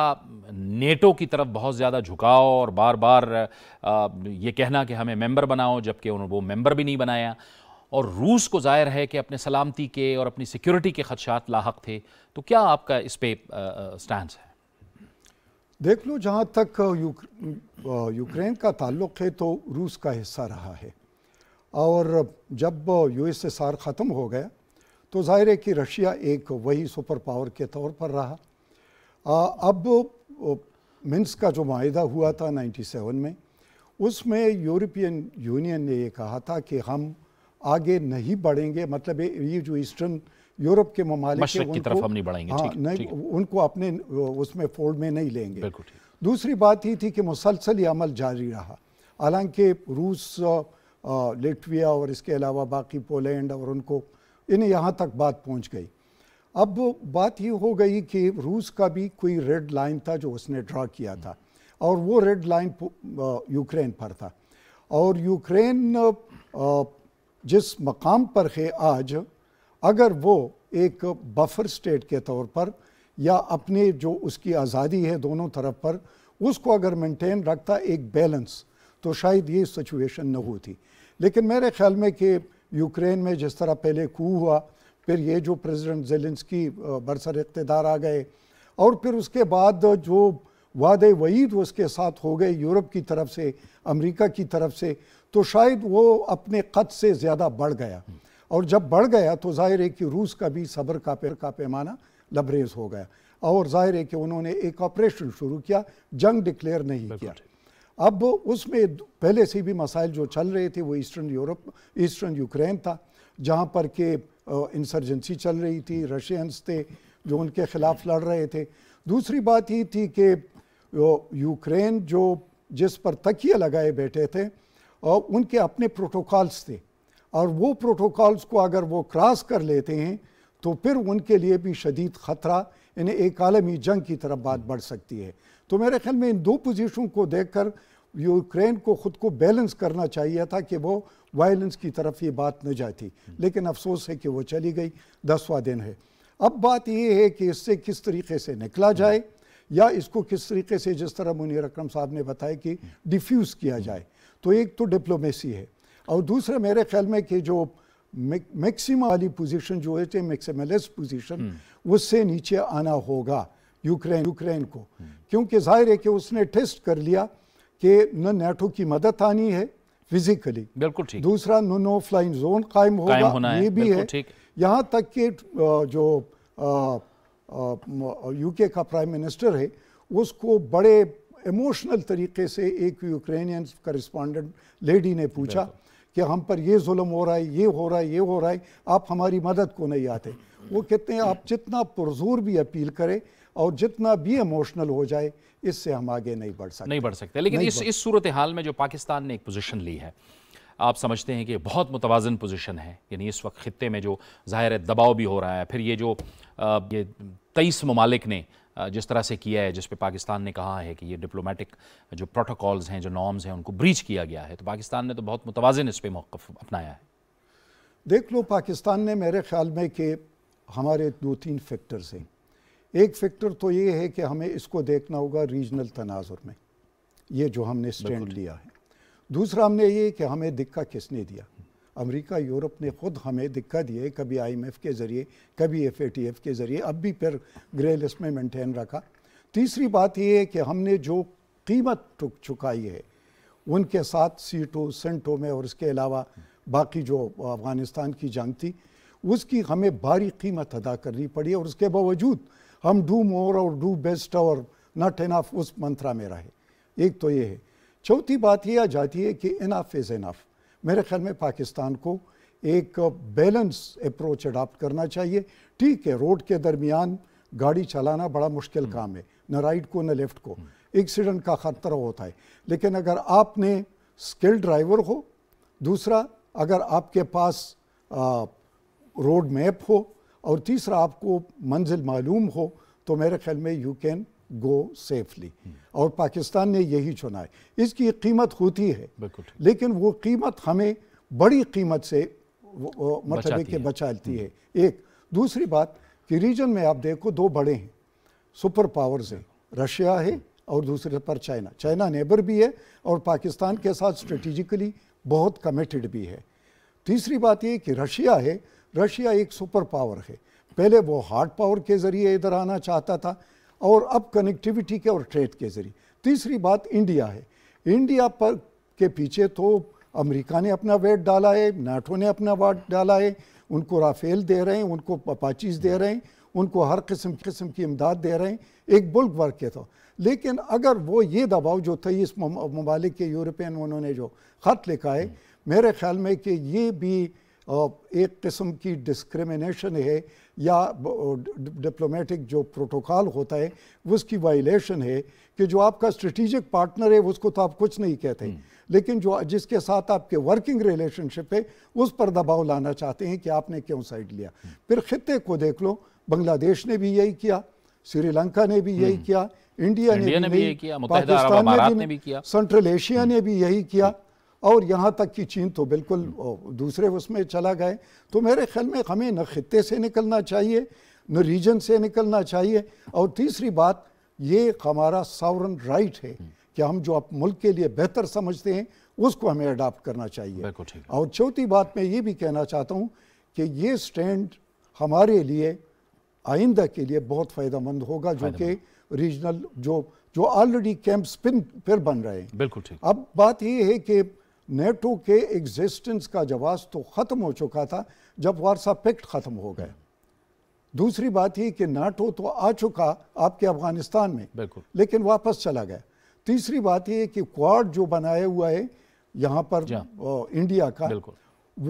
नेटो की तरफ बहुत ज़्यादा झुकाव और बार बार ये कहना कि हमें मेंबर बनाओ जबकि उन्होंने वो मेंबर भी नहीं बनाया और रूस को जाहिर है कि अपने सलामती के और अपनी सिक्योरिटी के खदशात लाक थे तो क्या आपका इस पर स्टैंड है देख लो जहाँ तक यूक्रेन का ताल्लुक है तो रूस का हिस्सा रहा है और जब यूएसएसआर ख़त्म हो गया तो ज़ाहिर है कि रशिया एक वही सुपर पावर के तौर पर रहा आ, अब मिन्स का जो माहा हुआ था 97 में उसमें यूरोपियन यूनियन ने ये कहा था कि हम आगे नहीं बढ़ेंगे मतलब ये जो ईस्टर्न यूरोप के ममालिक की तरफ हम नहीं बढ़ेंगे हाँ, नहीं उनको अपने उसमें फोल्ड में नहीं लेंगे दूसरी बात ये थी कि मुसलसल ये अमल जारी रहा हालांकि रूस लेटविया और इसके अलावा बाकी पोलैंड और उनको इन्हें यहाँ तक बात पहुँच गई अब बात ये हो गई कि रूस का भी कोई रेड लाइन था जो उसने ड्रा किया था और वो रेड लाइन यूक्रेन पर था और यूक्रेन जिस मकाम पर है आज अगर वो एक बफर स्टेट के तौर पर या अपने जो उसकी आज़ादी है दोनों तरफ पर उसको अगर मेंटेन रखता एक बैलेंस तो शायद ये सिचुएशन न होती लेकिन मेरे ख्याल में कि यूक्रेन में जिस तरह पहले कू हुआ फिर ये जो प्रेसिडेंट जेलेंसकी बरसर इकतदार आ गए और फिर उसके बाद जो वादे वईद उसके साथ हो गए यूरोप की तरफ से अमेरिका की तरफ से तो शायद वो अपने ख़त से ज़्यादा बढ़ गया और जब बढ़ गया तो ज़ाहिर है कि रूस का भी सब्र का पैर का पैमाना लबरेज हो गया और ज़ाहिर है कि उन्होंने एक ऑपरेशन शुरू किया जंग डिक्लेयर नहीं किया अब उसमें पहले से भी मसाइल जो चल रहे थे वो ईस्टर्न यूरोप ईस्टर्न यूक्रेन था जहाँ पर के इंसर्जेंसी चल रही थी रशियंस थे जो उनके ख़िलाफ़ लड़ रहे थे दूसरी बात ये थी कि यूक्रेन जो जिस पर तकिया लगाए बैठे थे और उनके अपने प्रोटोकॉल्स थे और वो प्रोटोकॉल्स को अगर वो क्रॉस कर लेते हैं तो फिर उनके लिए भी शदीद ख़तरा यानी एक आलमी जंग की तरफ बात बढ़ सकती है तो मेरे ख्याल में इन दो पोजीशन को देखकर यूक्रेन को खुद को बैलेंस करना चाहिए था कि वो वायलेंस की तरफ ये बात न जाती लेकिन अफसोस है कि वो चली गई दसवा दिन है अब बात ये है कि इससे किस तरीके से निकला जाए या इसको किस तरीके से जिस तरह मुनीर अक्रम साहब ने बताया कि डिफ्यूज़ किया जाए तो एक तो डिप्लोमेसी है और दूसरा मेरे ख्याल में कि जो मैक्सिमम वाली पोजीशन जो है मैक्सिमलिस्ट पोजीशन उससे नीचे आना होगा यूक्रेन यूक्रेन को क्योंकि जाहिर है कि उसने टेस्ट कर लिया कि न नेटो की मदद आनी है फिजिकली बिल्कुल ठीक दूसरा नो नो फ्लाइंग जोन कायम होगा होना ये है, भी है यहाँ तक कि जो यूके का प्राइम मिनिस्टर है उसको बड़े इमोशनल तरीके से एक यूक्रेनियन करस्पॉन्डेंट लेडी ने पूछा कि हम पर ये जुल्म हो रहा है ये हो रहा है ये हो रहा है आप हमारी मदद को नहीं आते वो कहते हैं आप जितना पुरजोर भी अपील करें और जितना भी इमोशनल हो जाए इससे हम आगे नहीं बढ़ सकते नहीं बढ़ सकते लेकिन इस इस सूरत हाल में जो पाकिस्तान ने एक पोजीशन ली है आप समझते हैं कि बहुत मुतवाजन पोजीशन है यानी इस वक्त ख़त्े में जो ज़ाहिर है दबाव भी हो रहा है फिर ये जो ये तेईस ममालिक ने जिस तरह से किया है जिस पे पाकिस्तान ने कहा है कि ये डिप्लोमेटिक जो प्रोटोकॉल्स हैं जो नॉर्म्स हैं उनको ब्रीच किया गया है तो पाकिस्तान ने तो बहुत मुतवाजन इस पर मौक़ अपनाया है देख लो पाकिस्तान ने मेरे ख्याल में कि हमारे दो तीन फैक्टर्स हैं एक फैक्टर तो ये है कि हमें इसको देखना होगा रीजनल तनाजुर में ये जो हमने स्टैंड लिया है दूसरा हमने ये कि हमें दिक्का किसने दिया अमेरिका यूरोप ने ख़ुद हमें धिक्का दिए कभी आईएमएफ के ज़रिए कभी एफएटीएफ के ज़रिए अब भी फिर ग्रे लिस्ट में मेंटेन रखा तीसरी बात यह है कि हमने जो कीमत चुकाई है उनके साथ सीटों सेंटों में और इसके अलावा बाकी जो अफ़गानिस्तान की जंग थी उसकी हमें भारी कीमत अदा करनी पड़ी और उसके बावजूद हम डू मोर और डू बेस्ट और नॉट इनफ उस मंत्रा में रहे एक तो ये है चौथी बात यह आ जाती है कि इनफ इज़ इनफ मेरे ख्याल में पाकिस्तान को एक बैलेंस अप्रोच अडाप्ट करना चाहिए ठीक है रोड के दरमियान गाड़ी चलाना बड़ा मुश्किल हम्म। काम है न राइट को न लेफ्ट को एक्सीडेंट हम्म। का खतरा होता है लेकिन अगर आपने स्किल ड्राइवर हो दूसरा अगर आपके पास रोड मैप हो और तीसरा आपको मंजिल मालूम हो तो मेरे ख्याल में यू कैन गो सेफली और पाकिस्तान ने यही चुना है इसकी कीमत होती है लेकिन वो कीमत हमें बड़ी कीमत से मतलब के बचाती है हम्म। एक दूसरी बात कि रीजन में आप देखो दो बड़े हैं सुपर पावर्स हैं रशिया है और दूसरे पर चाइना चाइना नेबर भी है और पाकिस्तान के साथ स्ट्रेटिजिकली बहुत कमिटेड भी है तीसरी बात ये कि रशिया है रशिया एक सुपर पावर है पहले वो हार्ड पावर के ज़रिए इधर आना चाहता था और अब कनेक्टिविटी के और ट्रेड के ज़रिए तीसरी बात इंडिया है इंडिया पर के पीछे तो अमेरिका ने अपना वेट डाला है नाटो ने अपना वेट डाला है उनको राफेल दे रहे हैं उनको पपाचीज दे रहे हैं उनको हर किस्म किस्म की इमदाद दे रहे हैं एक बुल्क वर्ग के तो लेकिन अगर वो ये दबाव जो था इस ममालिक के यूरोपियन उन्होंने जो ख़त लिखा है मेरे ख्याल में कि ये भी एक किस्म की डिस्क्रिमिनेशन है या डिप्लोमेटिक जो प्रोटोकॉल होता है उसकी वायलेशन है कि जो आपका स्ट्रेटिजिक पार्टनर है उसको तो आप कुछ नहीं कहते हम्म। लेकिन जो जिसके साथ आपके वर्किंग रिलेशनशिप है उस पर दबाव लाना चाहते हैं कि आपने क्यों साइड लिया हम्म। फिर खत्े को देख लो बांग्लादेश ने भी यही किया श्रीलंका ने भी यही हम्म। किया इंडिया, इंडिया ने, ने भी यही किया पाकिस्तान ने भी किया सेंट्रल एशिया ने भी यही किया और यहाँ तक कि चीन तो बिल्कुल हम्म। दूसरे उसमें चला गए तो मेरे ख्याल में हमें न ख़त्े से निकलना चाहिए न रीजन से निकलना चाहिए और तीसरी बात ये हमारा सावरन राइट है हम्म। कि हम जो आप मुल्क के लिए बेहतर समझते हैं उसको हमें अडाप्ट करना चाहिए और चौथी बात मैं ये भी कहना चाहता हूँ कि ये स्टैंड हमारे लिए आइंदा के लिए बहुत फ़ायदेमंद होगा जो कि रीजनल जो जो ऑलरेडी कैंप्स फिर फिर बन रहे हैं बिल्कुल ठीक अब बात ये है कि नेटो के एग्जिस्टेंस का जवाब तो ख़त्म हो चुका था जब वारसा पैक्ट ख़त्म हो गया दूसरी बात ये कि नाटो तो आ चुका आपके अफगानिस्तान में लेकिन वापस चला गया तीसरी बात ये कि क्वाड जो बनाया हुआ है यहाँ पर इंडिया हाँ। का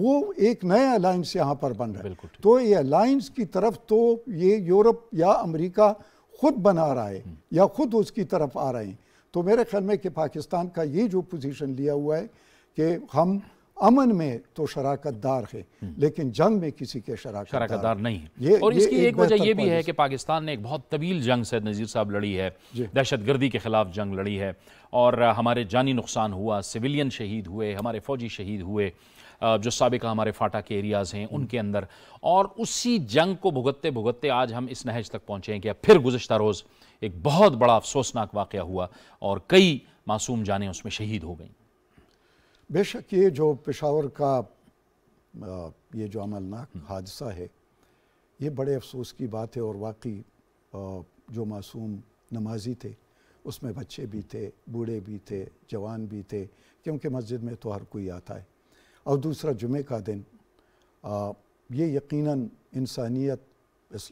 वो एक नया अलायंस यहाँ पर बन रहा है तो ये अलायंस की तरफ तो ये यूरोप या अमेरिका खुद बना रहा है हम्म। या खुद उसकी तरफ आ रहे हैं तो मेरे ख्याल में कि पाकिस्तान का ये जो पोजीशन लिया हुआ है कि हम अमन में तो शराकत दार है लेकिन जंग में किसी के शराकत शराकत दार नहीं है ये, और ये इसकी एक वजह यह भी है कि पाकिस्तान ने एक बहुत तवील जंग सैद नज़ीर साहब लड़ी है दहशत गर्दी के ख़िलाफ़ जंग लड़ी है और हमारे जानी नुकसान हुआ सिविलियन शहीद हुए हमारे फ़ौजी शहीद हुए जो सबका हमारे फाटा के एरियाज़ हैं उनके अंदर और उसी जंग को भुगतते भुगतते आज हम इस नहज तक पहुँचे हैं कि फिर गुजशत रोज़ एक बहुत बड़ा अफसोसनाक वाक़ हुआ और कई मासूम जानें उसमें शहीद हो गई बेशक ये जो पेशावर का ये जो अमलनाक हम्म। हादसा है ये बड़े अफसोस की बात है और वाकई जो मासूम नमाजी थे उसमें बच्चे भी थे बूढ़े भी थे जवान भी थे क्योंकि मस्जिद में तो हर कोई आता है और दूसरा जुमे का दिन ये यकीनन इंसानियत इस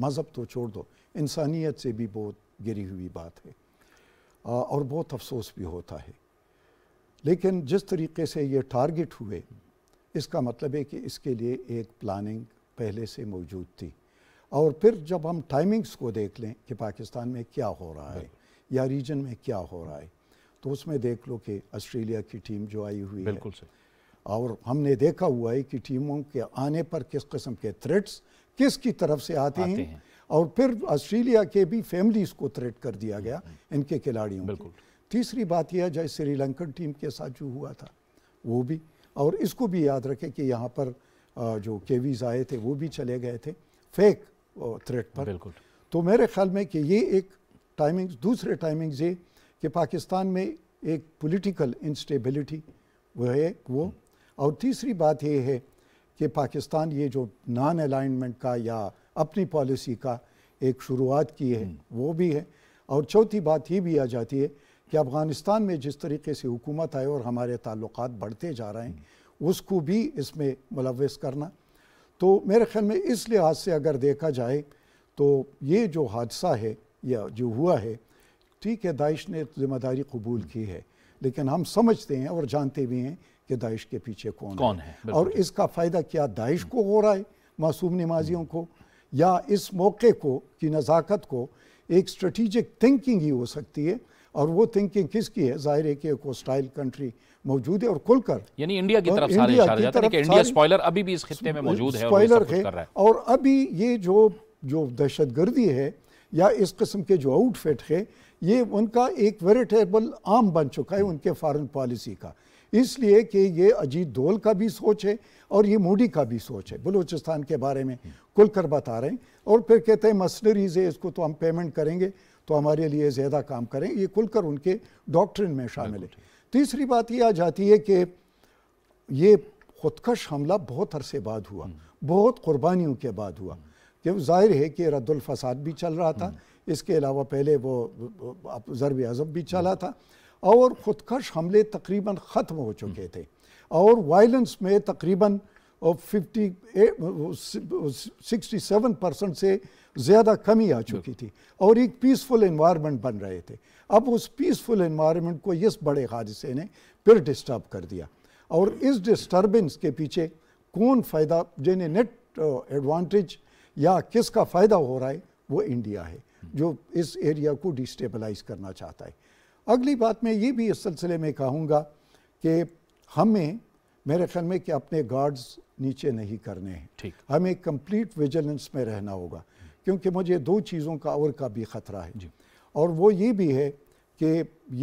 मज़हब तो छोड़ दो इंसानियत से भी बहुत गिरी हुई बात है और बहुत अफसोस भी होता है लेकिन जिस तरीके से ये टारगेट हुए इसका मतलब है कि इसके लिए एक प्लानिंग पहले से मौजूद थी और फिर जब हम टाइमिंग्स को देख लें कि पाकिस्तान में क्या हो रहा है या रीजन में क्या हो रहा है तो उसमें देख लो कि ऑस्ट्रेलिया की टीम जो आई हुई बिल्कुल है और हमने देखा हुआ है कि टीमों के आने पर किस किस्म के थ्रेट्स किस की तरफ से आते, आते हैं, हैं और फिर ऑस्ट्रेलिया के भी फैमिलीज को थ्रेट कर दिया गया इनके खिलाड़ियों बिल्कुल तीसरी बात यह जैसे श्रीलंकन टीम के साथ जो हुआ था वो भी और इसको भी याद रखें कि यहाँ पर जो केवीज आए थे वो भी चले गए थे फेक थ्रेट पर बिल्कुल तो मेरे ख्याल में कि ये एक टाइमिंग्स दूसरे टाइमिंग्स ये कि पाकिस्तान में एक पॉलिटिकल इंस्टेबिलिटी वो है वो और तीसरी बात ये है कि पाकिस्तान ये जो नॉन अलाइनमेंट का या अपनी पॉलिसी का एक शुरुआत की है हम्म। वो भी है और चौथी बात ये भी आ जाती है कि अफ़गानिस्तान में जिस तरीके से हुकूमत आए और हमारे ताल्लुक बढ़ते जा रहे हैं उसको भी इसमें मुलवस करना तो मेरे ख्याल में इस लिहाज से अगर देखा जाए तो ये जो हादसा है या जो हुआ है ठीक है दाइश ने ज़िम्मेदारी कबूल की है लेकिन हम समझते हैं और जानते भी हैं कि दाइश के पीछे कौन कौन है, है और इसका फ़ायदा क्या दाइश को हो रहा है मासूम नमाजियों को या इस मौके को की नज़ाकत को एक स्ट्रेटिजिक थिंकिंग ही हो सकती है और वो थिंकिंग किसकी है जाहिर है कि कोस्टाइल कंट्री मौजूद है और खुलकर यानी इंडिया की तरफ सारे कि इंडिया स्पॉइलर अभी भी इस में मौजूद है और कर रहा है और अभी ये जो जो दहशतगर्दी है या इस किस्म के जो आउटफिट है ये उनका एक वेरिटेबल आम बन चुका है उनके फॉरेन पॉलिसी का इसलिए कि ये अजीत दोल का भी सोच है और ये मोदी का भी सोच है बलूचिस्तान के बारे में खुलकर बता रहे हैं और फिर कहते हैं मशनरीज है इसको तो हम पेमेंट करेंगे तो हमारे लिए ज़्यादा काम करें ये खुलकर उनके डॉक्ट्रिन में शामिल है तीसरी बात ये आ जाती है कि ये खुदकश हमला बहुत अरसे बाद हुआ हम्म। बहुत कुर्बानियों के बाद हुआ हम्म। क्योंकि जाहिर है कि रद्दुलफसाद भी चल रहा था हम्म। इसके अलावा पहले वो ज़रब अज़ब भी चला था और ख़ुदकश हमले तकरीबन ख़त्म हो चुके थे और वायलेंस में तकरीबन और सिक्सटी सेवन परसेंट से ज़्यादा कमी आ चुकी थी और एक पीसफुल इन्वायरमेंट बन रहे थे अब उस पीसफुल इन्वायरमेंट को इस बड़े हादसे ने फिर डिस्टर्ब कर दिया और इस डिस्टर्बेंस के पीछे कौन फ़ायदा जिन्हें नेट एडवांटेज या किसका फ़ायदा हो रहा है वो इंडिया है जो इस एरिया को डिस्टेबलाइज करना चाहता है अगली बात मैं ये भी इस सिलसिले में कहूँगा कि हमें मेरे ख्याल में कि अपने गार्ड्स नीचे नहीं करने हैं ठीक हमें कंप्लीट विजिलेंस में रहना होगा क्योंकि मुझे दो चीज़ों का और का भी ख़तरा है जी और वो ये भी है कि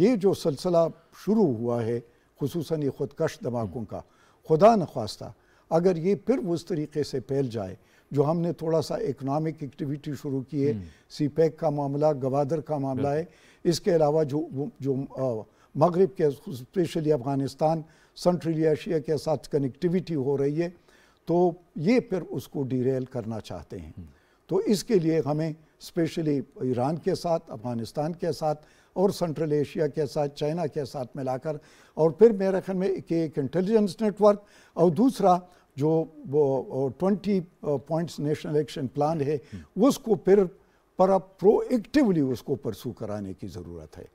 ये जो सिलसिला शुरू हुआ है खसूस ये ख़ुदकश धमाकों हम्म। का खुदा न खास्ता अगर ये फिर उस तरीके से फैल जाए जो हमने थोड़ा सा इकनॉमिक एक्टिविटी शुरू की है सी हम्म। पैक का मामला गवादर का मामला है इसके अलावा जो जो मगरब के स्पेशली अफ़गानिस्तान सेंट्रल एशिया के साथ कनेक्टिविटी हो रही है तो ये फिर उसको डिरेल करना चाहते हैं तो इसके लिए हमें स्पेशली ईरान के साथ अफ़गानिस्तान के साथ और सेंट्रल एशिया के साथ चाइना के साथ मिलाकर और फिर मेरे ख्याल में एक एक इंटेलिजेंस नेटवर्क और दूसरा जो वो twenty points national action plan है उसको फिर पर प्रोएक्टिवली उसको परसू कराने की ज़रूरत है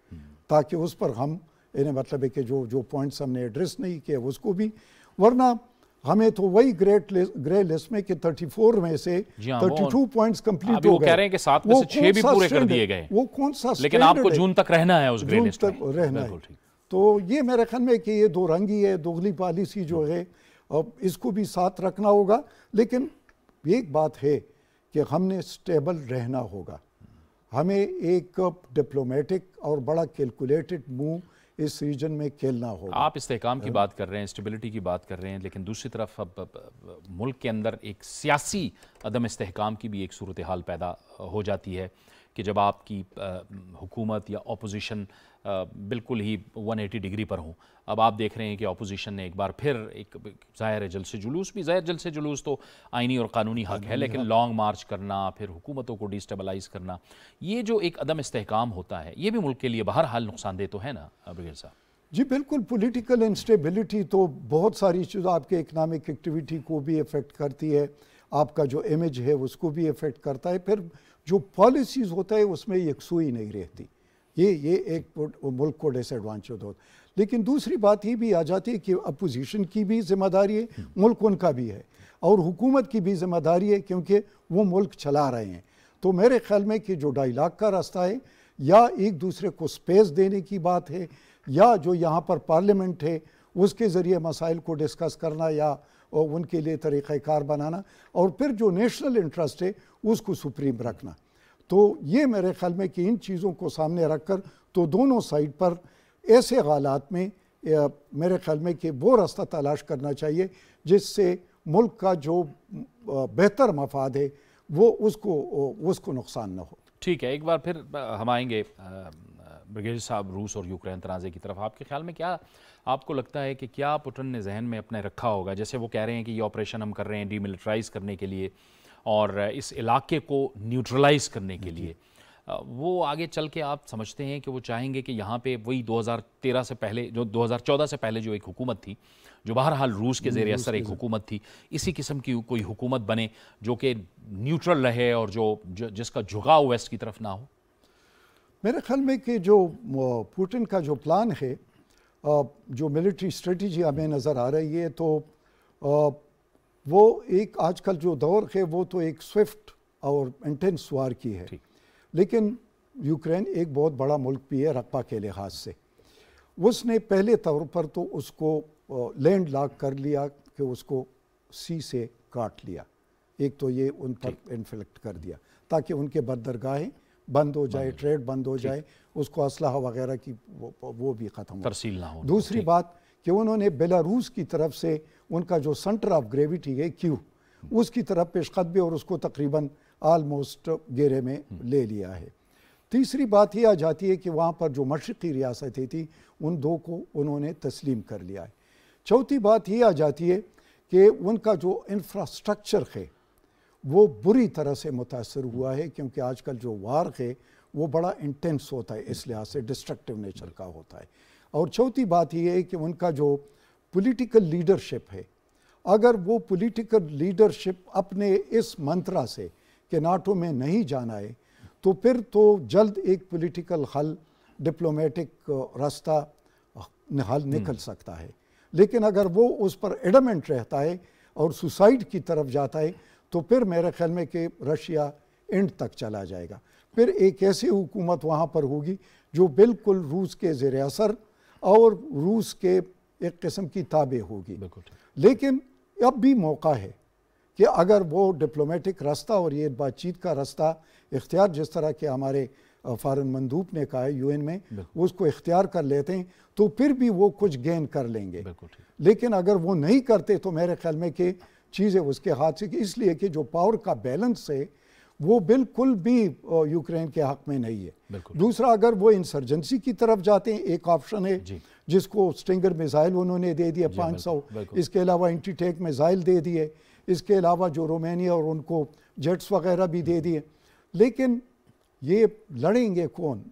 ताकि उस पर हम इन्हें मतलब है कि जो जो पॉइंट्स हमने एड्रेस नहीं किए उसको भी वरना हमें तो वही ग्रेट ग्रे लिस्ट में कि 34 में से 32 पॉइंट्स कंप्लीट हो गए कह रहे हैं कि सात में से छह भी पूरे कर दिए गए वो कौन सा लेकिन आपको जून तक रहना है उस ग्रे लिस्ट तक रहना है तो ये मेरे ख्याल में कि ये दो रंगी है दोगली पॉलिसी जो है अब इसको भी साथ रखना होगा लेकिन एक बात है कि हमने स्टेबल रहना होगा हमें एक डिप्लोमेटिक और बड़ा कैलकुलेटेड मूव इस रीजन में खेलना होगा आप इस्तेकाम की बात कर रहे हैं स्टेबिलिटी की बात कर रहे हैं लेकिन दूसरी तरफ अब मुल्क के अंदर एक सियासी अदम इस्तेकाम की भी एक सूरत हाल पैदा हो जाती है कि जब आपकी हुकूमत या अपोजिशन बिल्कुल ही 180 डिग्री पर हों अब आप देख रहे हैं कि अपोजिशन ने एक बार फिर एक ज़ाहिर है जलसे जुलूस भी ज़ाहिर जलसे जुलूस तो आइनी और कानूनी हक है लेकिन लॉन्ग मार्च करना फिर हुकूमतों को डिस्टेबलाइज करना ये जो एक अदम इसकाम होता है ये भी मुल्क के लिए हाल नुकसानदेह तो है ना ब्रिगेड साहब जी बिल्कुल पॉलिटिकल इंस्टेबिलिटी तो बहुत सारी चीज़ आपके इकनॉमिक एक्टिविटी को भी अफेक्ट करती है आपका जो इमेज है उसको भी अफेक्ट करता है फिर जो पॉलिसीज़ होता है उसमें यकसुई नहीं रहती ये ये एक मुल्क को डिसएडवांटेज होता लेकिन दूसरी बात ये भी आ जाती है कि अपोजिशन की भी जिम्मेदारी है हम्म। मुल्क उनका भी है और हुकूमत की भी जिम्मेदारी है क्योंकि वो मुल्क चला रहे हैं तो मेरे ख्याल में कि जो डायलाग का रास्ता है या एक दूसरे को स्पेस देने की बात है या जो यहाँ पर पार्लियामेंट है उसके ज़रिए मसाइल को डिस्कस करना या और उनके लिए तरीक़ाकार बनाना और फिर जो नेशनल इंटरेस्ट है उसको सुप्रीम रखना तो ये मेरे ख्याल में कि इन चीज़ों को सामने रख कर तो दोनों साइड पर ऐसे हालात में मेरे ख्याल में कि वो रास्ता तलाश करना चाहिए जिससे मुल्क का जो बेहतर मफाद है वो उसको उसको नुकसान ना हो ठीक है एक बार फिर हम आएंगे ब्रिगेड साहब रूस और यूक्रेन तनाज़े की तरफ आपके ख्याल में क्या आपको लगता है कि क्या पुटन ने जहन में अपने रखा होगा जैसे वो कह रहे हैं कि ये ऑपरेशन हम कर रहे हैं डीमिलिट्राइज करने के लिए और इस इलाके को न्यूट्रलाइज करने के लिए वो आगे चल के आप समझते हैं कि वो चाहेंगे कि यहाँ पे वही 2013 से पहले जो 2014 से पहले जो एक हुकूमत थी जो बहरहाल रूस के जेर असर एक हुकूमत थी इसी किस्म की कोई हुकूमत बने जो कि न्यूट्रल रहे और जो, जो जिसका झुकाव वेस्ट की तरफ ना हो मेरे ख्याल में कि जो पुटिन का जो प्लान है जो मिलिट्री स्ट्रेटजी हमें नज़र आ रही है तो वो एक आजकल जो दौर है वो तो एक स्विफ्ट और इंटेंस वार की है लेकिन यूक्रेन एक बहुत बड़ा मुल्क भी है रकबा के लिहाज से उसने पहले तौर पर तो उसको लैंड लॉक कर लिया कि उसको सी से काट लिया एक तो ये उन पर इन्फ्लेक्ट कर दिया ताकि उनके बदरगाहें बंद हो जाए ट्रेड बंद हो जाए उसको असलाह वगैरह की वो, वो भी ख़त्म तरसील ना हो दूसरी बात कि उन्होंने बेलारूस की तरफ से उनका जो सेंटर ऑफ ग्रेविटी है क्यू हम्म। उसकी तरफ पेशकत भी और उसको तकरीबन आलमोस्ट गेरे में हम्म। ले लिया है तीसरी बात यह आ जाती है कि वहाँ पर जो मशरक़ी रियासतें थी उन दो को उन्होंने तस्लीम कर लिया है चौथी बात यह आ जाती है कि उनका जो इंफ्रास्ट्रक्चर है वो बुरी तरह से मुतासर हुआ है क्योंकि आजकल जो वार है वो बड़ा इंटेंस होता है इस लिहाज से डिस्ट्रक्टिव नेचर का होता है और चौथी बात यह है कि उनका जो पॉलिटिकल लीडरशिप है अगर वो पॉलिटिकल लीडरशिप अपने इस मंत्रा से कि नाटो में नहीं जाना है तो फिर तो जल्द एक पॉलिटिकल हल डिप्लोमेटिक रास्ता हल हम्म। निकल सकता है लेकिन अगर वो उस पर एडमेंट रहता है और सुसाइड की तरफ जाता है तो फिर मेरे ख्याल में कि रशिया एंड तक चला जाएगा फिर एक ऐसी हुकूमत वहाँ पर होगी जो बिल्कुल रूस के ज़र असर और रूस के एक किस्म की ताबे होगी लेकिन अब भी मौका है कि अगर वो डिप्लोमेटिक रास्ता और ये बातचीत का रास्ता इख्तियार जिस तरह के हमारे फ़ारन मंदूब ने कहा है यूएन में उसको इख्तियार कर लेते हैं तो फिर भी वो कुछ गेन कर लेंगे लेकिन अगर वो नहीं करते तो मेरे ख्याल में कि चीज़ें उसके हाथ से इसलिए कि जो पावर का बैलेंस है वो बिल्कुल भी यूक्रेन के हक में नहीं है दूसरा अगर वो इंसर्जेंसी की तरफ जाते हैं एक ऑप्शन है जिसको स्टिंगर मिसाइल उन्होंने दे दिया पाँच सौ इसके अलावा एंटी टैंक मिसाइल दे दिए इसके अलावा जो रोमानिया और उनको जेट्स वगैरह भी दे हम्म। दिए लेकिन ये लड़ेंगे कौन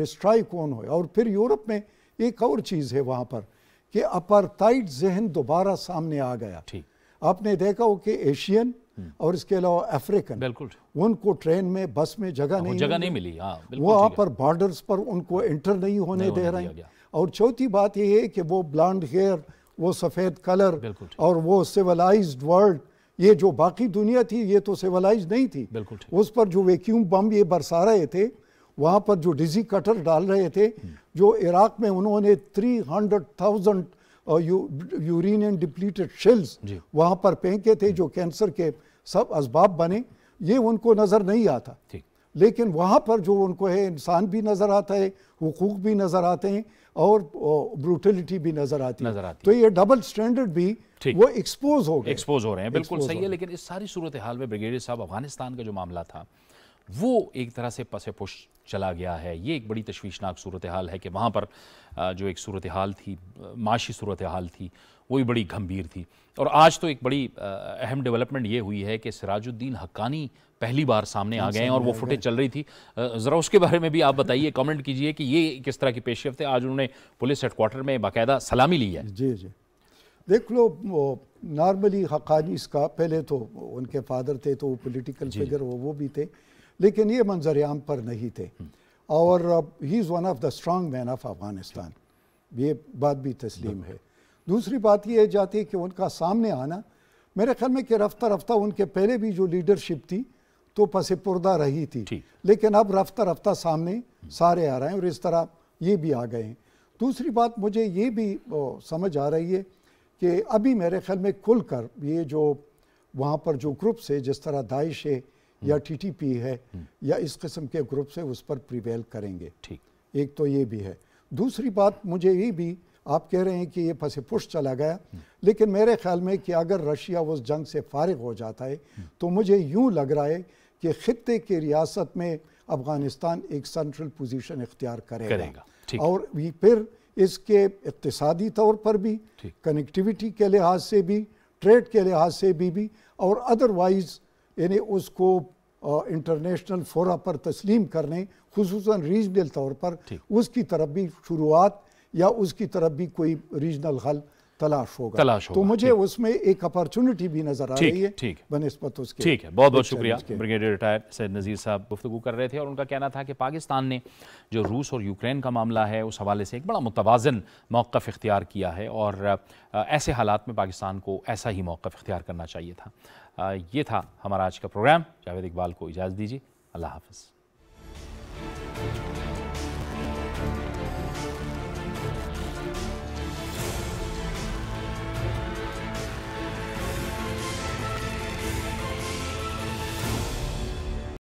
डिस्ट्रॉय हम्म। कौन हो और फिर यूरोप में एक और चीज़ है वहाँ पर कि अपरताइट जहन दोबारा सामने आ गया ठीक आपने देखा हो कि एशियन हम्म। और इसके अलावा अफ्रीकन बिल्कुल उनको ट्रेन में बस में जगह हाँ, नहीं जगह नहीं मिली वहाँ पर बॉर्डर्स पर उनको एंटर नहीं होने दे रहे हैं और चौथी बात यह है कि वो ब्लांड हेयर वो सफ़ेद कलर और वो सिविलाइज वर्ल्ड ये जो बाकी दुनिया थी ये तो सिविलाइज नहीं थी बिल्कुल उस पर जो वैक्यूम बम ये बरसा रहे थे वहाँ पर जो डिजी कटर डाल रहे थे हम्म। जो इराक में उन्होंने थ्री हंड्रेड थाउजेंड और यू डिप्लीटेड शेल्स वहाँ पर फेंके थे जो कैंसर के सब इसबाब बने ये उनको नज़र नहीं आता लेकिन वहाँ पर जो उनको है इंसान भी नज़र आता है हकूक भी नज़र आते हैं और ब्रूटलिटी भी नज़र आती नजर आती तो ये डबल स्टैंडर्ड भी वो एक्सपोज हो गए एक्सपोज हो रहे हैं बिल्कुल सही है लेकिन इस सारी सूरत हाल में ब्रिगेडियर साहब अफगानिस्तान का जो मामला था वो एक तरह से पसे पुश चला गया है ये एक बड़ी तशवीशनाक सूरत हाल है कि वहाँ पर जो एक सूरत हाल थी माशी सूरत हाल थी वो भी बड़ी गंभीर थी और आज तो एक बड़ी अहम डेवलपमेंट ये हुई है कि सिराजुद्दीन हक्कानी पहली बार सामने आ गए हैं और वो फुटेज चल रही थी ज़रा उसके बारे में भी आप बताइए कमेंट कीजिए कि ये किस तरह की पेशरफ थे आज उन्होंने पुलिस हेडकोार्टर में बाकायदा सलामी ली है जी जी देख लो नॉर्मली हक्कानी इसका पहले तो उनके फादर थे तो वो पोलिटिकल फिगर वो वो भी थे लेकिन ये मंजर आम पर नहीं थे और he is one of the strong man of Afghanistan ये बात भी तस्लीम है दूसरी बात ये जाती है कि उनका सामने आना मेरे ख्याल में कि रफ्ता रफ्ता उनके पहले भी जो लीडरशिप थी तो पसे पुरदा रही थी लेकिन अब रफ्ता रफ्ता सामने सारे आ रहे हैं और इस तरह ये भी आ गए हैं दूसरी बात मुझे ये भी समझ आ रही है कि अभी मेरे ख्याल में खुल कर ये जो वहाँ पर जो ग्रुप्स है जिस तरह दाइश है या टीटीपी है या इस किस्म के ग्रुप से उस पर प्रिवेल करेंगे ठीक एक तो ये भी है दूसरी बात मुझे ये भी आप कह रहे हैं कि ये फंसे पुश चला गया लेकिन मेरे ख्याल में कि अगर रशिया उस जंग से फारग हो जाता है तो मुझे यूँ लग रहा है कि ख़त्े की रियासत में अफ़गानिस्तान एक सेंट्रल पोजीशन इख्तियार करेगा, करेगा। और फिर इसके इकतसादी तौर पर भी कनेक्टिविटी के लिहाज से भी ट्रेड के लिहाज से भी, भी और अदरवाइज़ यानी उसको इंटरनेशनल फोरा पर तस्लीम करने खसूस रीजनल तौर पर उसकी तरफ भी शुरुआत या उसकी तरफ भी कोई रीजनल हल तलाश होगा तलाश तो होगा तो मुझे उसमें एक अपॉर्चुनिटी भी नजर आ रही है ठीक बनस्पत उसके ठीक है बहुत बहुत शुक्रिया ब्रिगेडियर रिटायर सैद नज़ीर साहब गुफ्तु कर रहे थे और उनका कहना था कि पाकिस्तान ने जो रूस और यूक्रेन का मामला है उस हवाले से एक बड़ा मुतवाजन मौक़ इख्तियार किया है और ऐसे हालात में पाकिस्तान को ऐसा ही मौक़ इख्तियार करना चाहिए था ये था हमारा आज का प्रोग्राम जावेद इकबाल को इजाज़त दीजिए अल्लाह हाफिज़